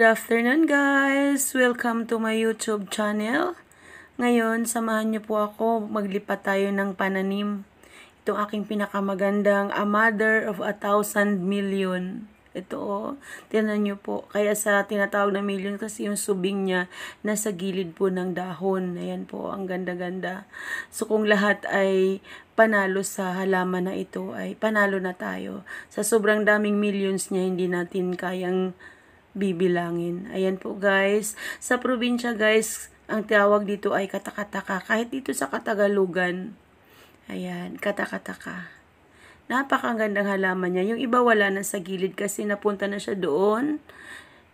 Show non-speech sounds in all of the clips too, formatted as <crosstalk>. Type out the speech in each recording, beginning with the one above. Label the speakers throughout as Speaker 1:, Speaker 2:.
Speaker 1: Good afternoon guys! Welcome to my YouTube channel. Ngayon, samahan niyo po ako maglipat tayo ng pananim. Ito aking pinakamagandang A Mother of a Thousand Million. Ito o, oh, tinan niyo po. Kaya sa tinatawag na million kasi yung subing niya nasa gilid po ng dahon. Ayan po, ang ganda-ganda. So kung lahat ay panalo sa halaman na ito ay panalo na tayo. Sa sobrang daming millions niya hindi natin kayang bibilangin. Ayan po guys, sa probinsya guys, ang tawag dito ay katakataka. Kahit dito sa Katagalugan, ayan, katakataka. Napakagandang halaman niya. Yung iba wala na sa gilid kasi napunta na siya doon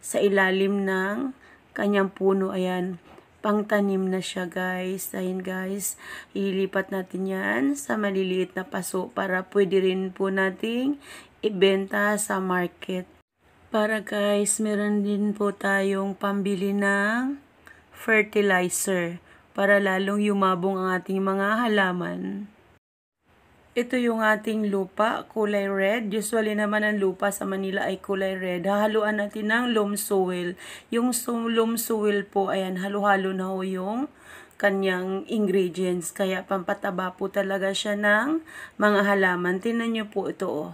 Speaker 1: sa ilalim ng kanyang puno. Ayan, pangtanim na siya guys. Ayan guys, ilipat natin yan sa maliliit na paso para pwede rin po nating ibenta sa market para guys, meron din po tayong pambili ng fertilizer para lalong yumabong ang ating mga halaman. Ito yung ating lupa, kulay red. Usually naman ang lupa sa Manila ay kulay red. Hahaluan natin ng loam soil. Yung loam soil po, ayan, halo-halo na ho yung kanyang ingredients. Kaya pampataba po talaga siya ng mga halaman. Tinan nyo po ito, oh,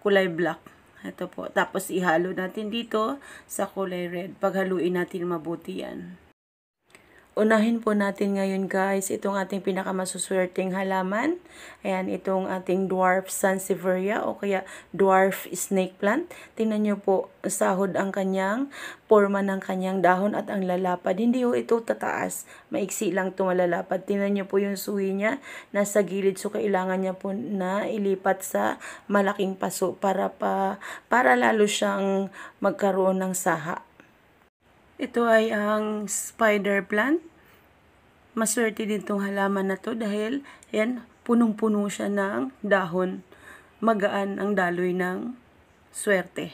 Speaker 1: kulay black. Ito po. Tapos ihalo natin dito sa kulay red. Paghaluin natin mabuti yan. Unahin po natin ngayon guys itong ating pinakamasuswerteng halaman. Ayan, itong ating dwarf sansevieria o kaya dwarf snake plant. Tingnan nyo po, sahod ang kanyang, forma ng kanyang dahon at ang lalapad. Hindi ho ito tataas, maiksi lang tumalalapad. Tingnan nyo po yung suwi niya, nasa gilid. So kailangan niya po na ilipat sa malaking paso para, pa, para lalo siyang magkaroon ng saha. Ito ay ang spider plant. Maswerte din tong halaman na to dahil yan, punong-puno siya ng dahon. Magaan ang daloy ng swerte.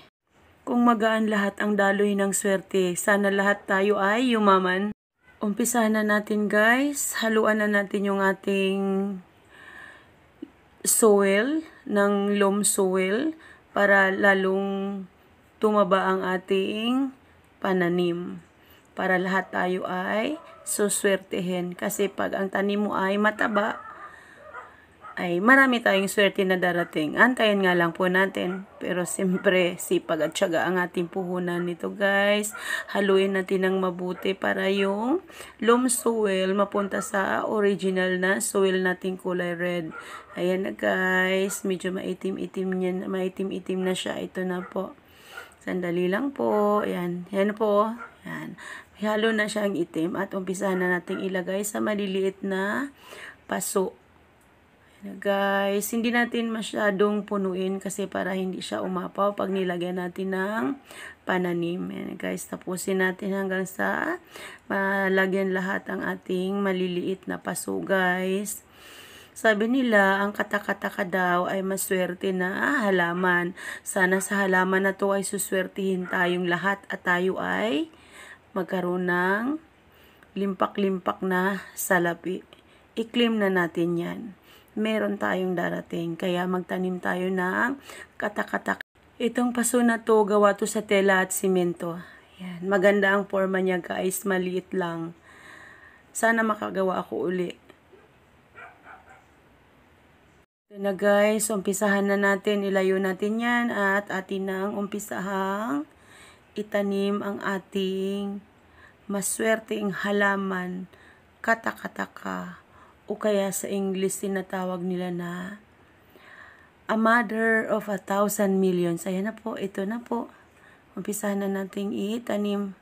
Speaker 1: Kung magaan lahat ang daloy ng swerte, sana lahat tayo ay yumaman. Umpisahan na natin guys. Haluan na natin yung ating soil, ng loam soil para lalong tumaba ang ating pananim. Para lahat tayo ay suswertihin. Kasi pag ang tanim mo ay mataba, ay marami tayong swerte na darating. Antayin nga lang po natin. Pero siyempre, sipag at syaga ang ating puhunan nito guys. Haluin natin ng mabuti para yung loom soil mapunta sa original na soil nating kulay red. Ayan na guys, medyo maitim-itim maitim-itim na siya. Ito na po. Sandali lang po. Ayan. Ayan po. Ayan. Halo na siyang itim at umpisa na nating ilagay sa maliliit na paso. Ayan, guys, hindi natin masyadong punuin kasi para hindi siya umapaw pag nilagyan natin ng pananim. Ayan, guys, tapusin natin hanggang sa malagyan lahat ang ating maliliit na paso, guys. Sabi nila, ang katakataka daw ay maswerte na ah, halaman. Sana sa halaman na to ay suswertihin tayong lahat at tayo ay magkaroon ng limpak-limpak na salapi. I-claim na natin yan. Meron tayong darating. Kaya magtanim tayo ng katakataka. Itong paso na to, gawa to sa tela at simento. Yan. Maganda ang forma niya guys, maliit lang. Sana makagawa ako uli. Ito na guys, umpisahan na natin, ilayo natin yan at atin nang umpisahang itanim ang ating maswerteng halaman katakataka o kaya sa English tinatawag nila na a mother of a thousand millions. Ayan na po, ito na po. Umpisahan na natin itanim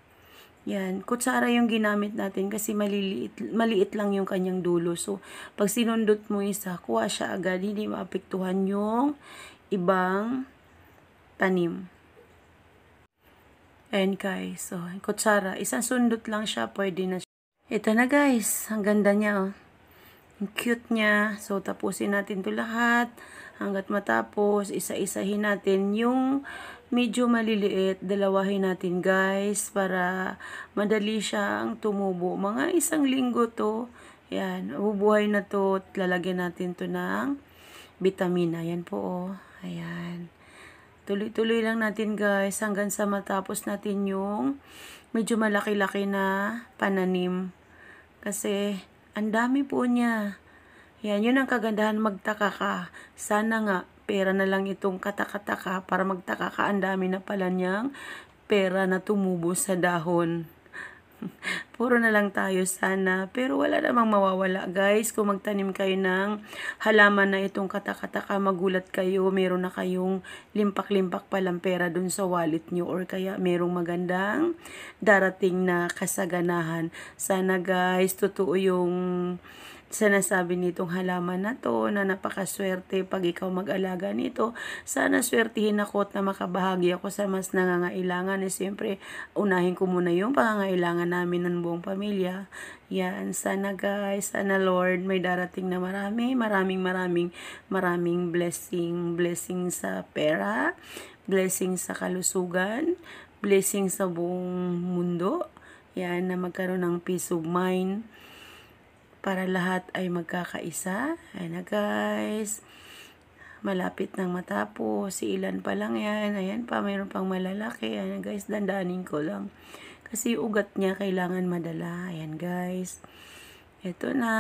Speaker 1: yan, kutsara yung ginamit natin kasi maliliit, maliit lang yung kanyang dulo. So, pag sinundot mo isa, kuha siya agad, hindi maapektuhan yung ibang tanim. And guys, so, oh, kutsara, isang sundot lang siya, pwede na siya. Ito na guys, ang ganda niya oh cute niya. So, tapusin natin to lahat. Hanggat matapos, isa-isahin natin yung medyo maliliit. Dalawahin natin guys para madali siyang tumubo. Mga isang linggo to. Yan, bubuhay na to. Lalagyan natin to ng vitamina. Yan po oh. Ayan. Tuloy-tuloy lang natin guys hanggang sa matapos natin yung medyo malaki-laki na pananim. Kasi ang dami po niya. Yan, yun ang kagandahan magtaka ka. Sana nga, pera na lang itong katakataka para magtaka ka. Ang dami na pala niyang pera na tumubo sa dahon. <laughs> Puro na lang tayo sana. Pero wala namang mawawala guys. Kung magtanim kayo ng halaman na itong katakataka, magulat kayo. Meron na kayong limpak-limpak palang pera dun sa wallet nyo. Or kaya merong magandang darating na kasaganahan. Sana guys, totoo yung sinasabi nitong halaman na to na napakaswerte pag ikaw mag-alaga nito. Sana swertihin ako at na makabahagi ako sa mas nangangailangan. Eh, siyempre, unahin ko muna yung pangangailangan namin ng buong pamilya. Yan, sana guys, sana Lord, may darating na marami, maraming maraming maraming blessing, blessing sa pera, blessing sa kalusugan, blessing sa buong mundo. Yan, na magkaroon ng peace of mind para lahat ay magkakaisa. Ayan na guys. Malapit nang matapos. Si ilan pa lang yan. Ayan pa, mayroon pang malalaki. Ayan na guys, dandanin ko lang. Kasi ugat niya kailangan madala. Ayan guys. Ito na.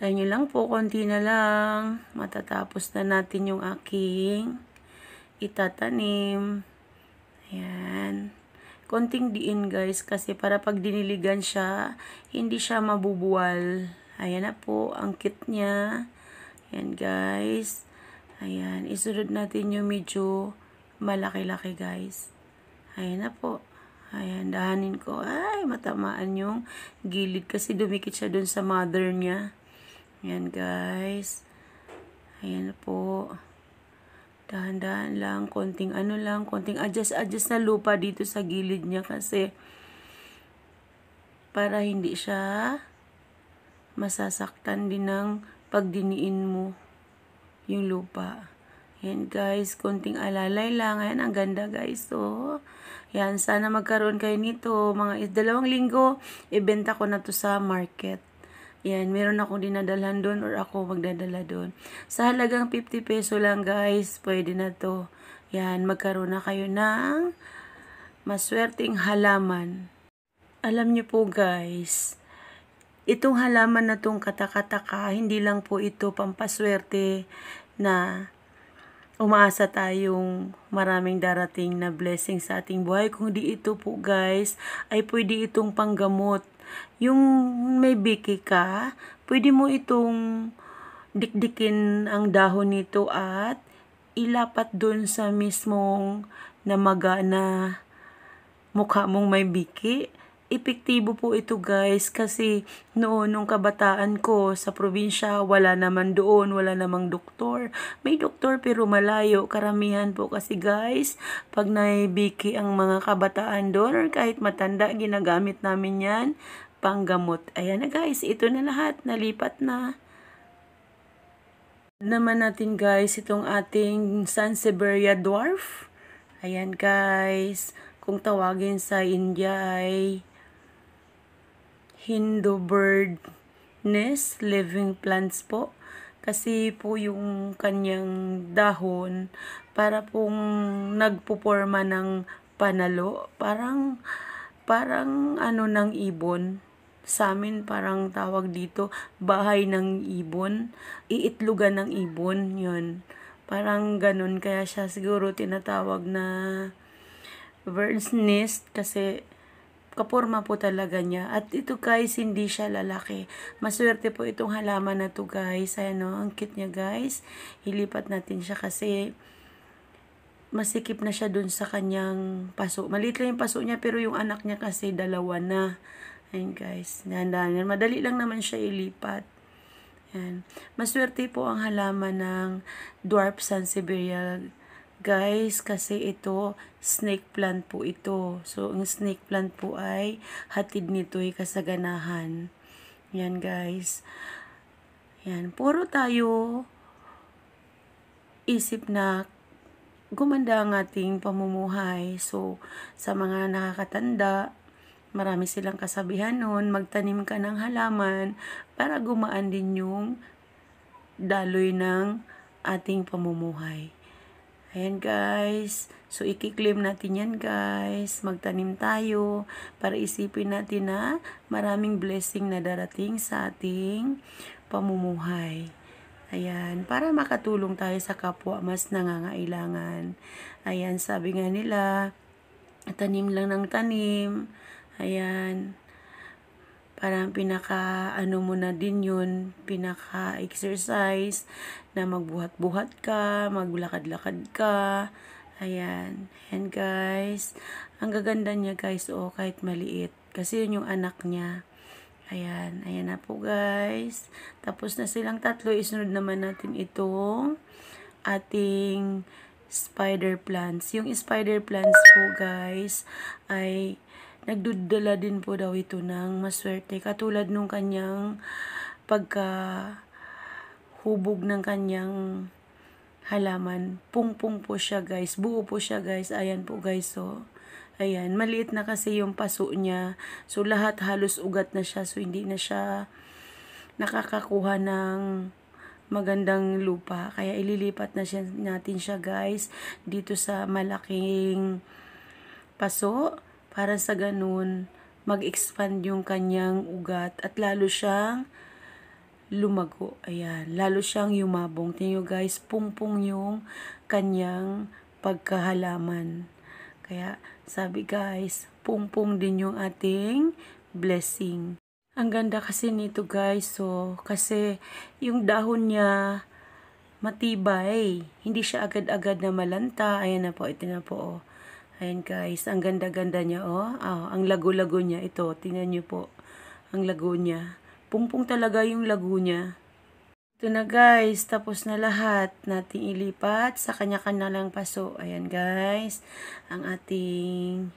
Speaker 1: Tayo nyo lang po, konti na lang. Matatapos na natin yung aking itatanim. Ayan konting diin guys kasi para pag diniligan siya, hindi siya mabubuwal. Ayan na po, ang cute niya. Ayan guys. Ayan, isunod natin yung medyo malaki-laki guys. Ayan na po. Ayan, dahanin ko. Ay, matamaan yung gilid kasi dumikit siya dun sa mother niya. Ayan guys. Ayan po dahan-dahan lang, konting ano lang, konting adjust-adjust na lupa dito sa gilid niya kasi para hindi siya masasaktan din ng pagdiniin mo yung lupa. Yan guys, konting alalay lang. Ayan, ang ganda guys. So, oh. yan, sana magkaroon kayo nito. Mga dalawang linggo, ibenta ko na to sa market. Yan, meron ako dinadalhan doon or ako magdadala doon. Sa halagang 50 peso lang guys, pwede na to. Yan, magkaroon na kayo ng maswerteng halaman. Alam nyo po guys, itong halaman na tong katakataka, hindi lang po ito pampaswerte na umaasa tayong maraming darating na blessing sa ating buhay. Kung di ito po guys, ay pwede itong panggamot yung may biki ka, pwede mo itong dikdikin ang dahon nito at ilapat dun sa mismong namaga na mukha mong may biki epektibo po ito guys kasi noon nung kabataan ko sa probinsya wala naman doon, wala namang doktor. May doktor pero malayo karamihan po kasi guys pag naibiki ang mga kabataan doon or kahit matanda ginagamit namin yan panggamot. Ayan na guys, ito na lahat, nalipat na naman natin guys itong ating San Siberia dwarf. Ayan guys, kung tawagin sa India ay Hindu bird nest, living plants po. Kasi po yung kanyang dahon, para pong nagpuporma ng panalo. Parang, parang ano ng ibon. Sa amin parang tawag dito, bahay ng ibon. Iitlugan ng ibon, yun. Parang ganun, kaya siya siguro tinatawag na bird's nest kasi kaporma po talaga niya. At ito guys, hindi siya lalaki. Maswerte po itong halaman na to guys. Ayan o, oh, ang cute niya guys. Hilipat natin siya kasi masikip na siya dun sa kanyang paso. Maliit lang yung paso niya, pero yung anak niya kasi dalawa na. Ayan guys, dahan-dahan Madali lang naman siya ilipat. Ayan. Maswerte po ang halaman ng dwarf San Siberia guys kasi ito snake plant po ito. So ang snake plant po ay hatid nito ay kasaganahan. Yan guys. Yan, puro tayo isip na gumanda ang ating pamumuhay. So, sa mga nakakatanda, marami silang kasabihan noon, magtanim ka ng halaman para gumaan din yung daloy ng ating pamumuhay. Ayan guys. So, ikiklaim natin yan guys. Magtanim tayo para isipin natin na maraming blessing na darating sa ating pamumuhay. Ayan, para makatulong tayo sa kapwa mas nangangailangan. Ayan, sabi nga nila, tanim lang ng tanim. Ayan parang pinaka ano mo na din yun, pinaka exercise na magbuhat-buhat ka, maglakad-lakad ka. Ayan. And guys, ang gaganda niya guys, o oh, kahit maliit. Kasi yun yung anak niya. Ayan. Ayan na po guys. Tapos na silang tatlo, isunod naman natin itong ating spider plants. Yung spider plants po guys ay Nagdudala din po daw ito ng maswerte katulad nung kanyang pagka hubog ng kanyang halaman. Pungpung po siya guys. Buo po siya guys. Ayan po guys. So, ayan. Maliit na kasi yung paso niya. So, lahat halos ugat na siya. So, hindi na siya nakakakuha ng magandang lupa. Kaya ililipat na siya, natin siya guys dito sa malaking paso para sa ganun mag-expand yung kanyang ugat at lalo siyang lumago. Ayan, lalo siyang yumabong. Tingnan guys, pungpong yung kanyang pagkahalaman. Kaya sabi guys, pungpong din yung ating blessing. Ang ganda kasi nito guys, so kasi yung dahon niya matibay. Hindi siya agad-agad na malanta. Ayan na po, ito na po. Oh. Ayan guys, ang ganda-ganda niya oh. oh ang lago-lago niya ito. Tingnan niyo po. Ang lago niya. Pungpong talaga yung lago niya. Ito na guys, tapos na lahat. Nating ilipat sa kanya-kanya lang paso. Ayan guys, ang ating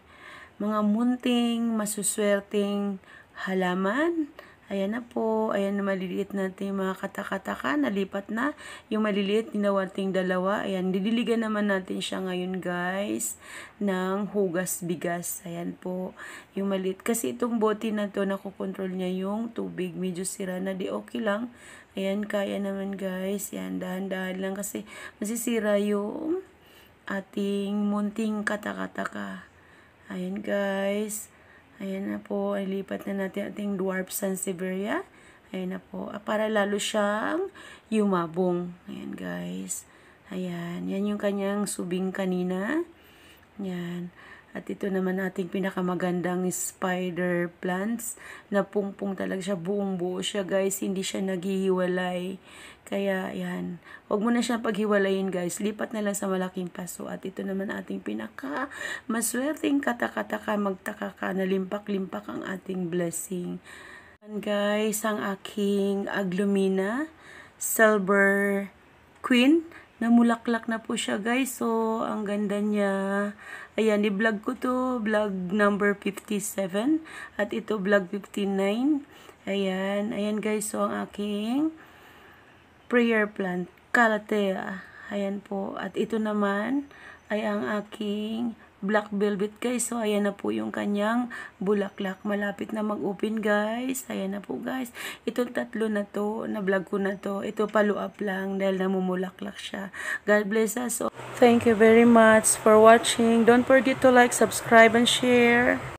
Speaker 1: mga munting masuswerting halaman Ayan na po. Ayan na maliliit natin yung mga katakataka. Nalipat na. Yung maliliit, ginawanting dalawa. Ayan, didiligan naman natin siya ngayon guys ng hugas bigas. Ayan po. Yung maliit. Kasi itong bote na to, nakokontrol niya yung tubig. Medyo sira na. Di okay lang. Ayan, kaya naman guys. Ayan, dahan-dahan lang kasi masisira yung ating munting katakataka. Ayan guys. Ayan na po, ilipat na natin ating dwarf sansevieria. Ayan na po, ah, para lalo siyang yumabong. Ayan guys. Ayan, yan yung kanyang subing kanina. Ayan. At ito naman ating pinakamagandang spider plants. Napungpong talaga siya, buong buo siya guys. Hindi siya naghihiwalay. Kaya yan, huwag mo na siya paghiwalayin guys. Lipat na lang sa malaking paso. At ito naman ating pinaka maswerteng katakataka, magtaka ka, nalimpak-limpak ang ating blessing. And guys, ang aking aglumina, silver queen, namulaklak na po siya guys. So, ang ganda niya. Ayan, i-vlog ko to vlog number 57 at ito vlog 59. Ayan, ayan guys, so ang aking prayer plant, kalatea. Ayan po, at ito naman ay ang aking black velvet guys. So, ayan na po yung kanyang bulaklak. Malapit na mag-open guys. Ayan na po guys. Itong tatlo na to, na vlog ko na to. Ito palo up lang dahil namumulaklak siya. God bless us. thank you very much for watching. Don't forget to like, subscribe, and share.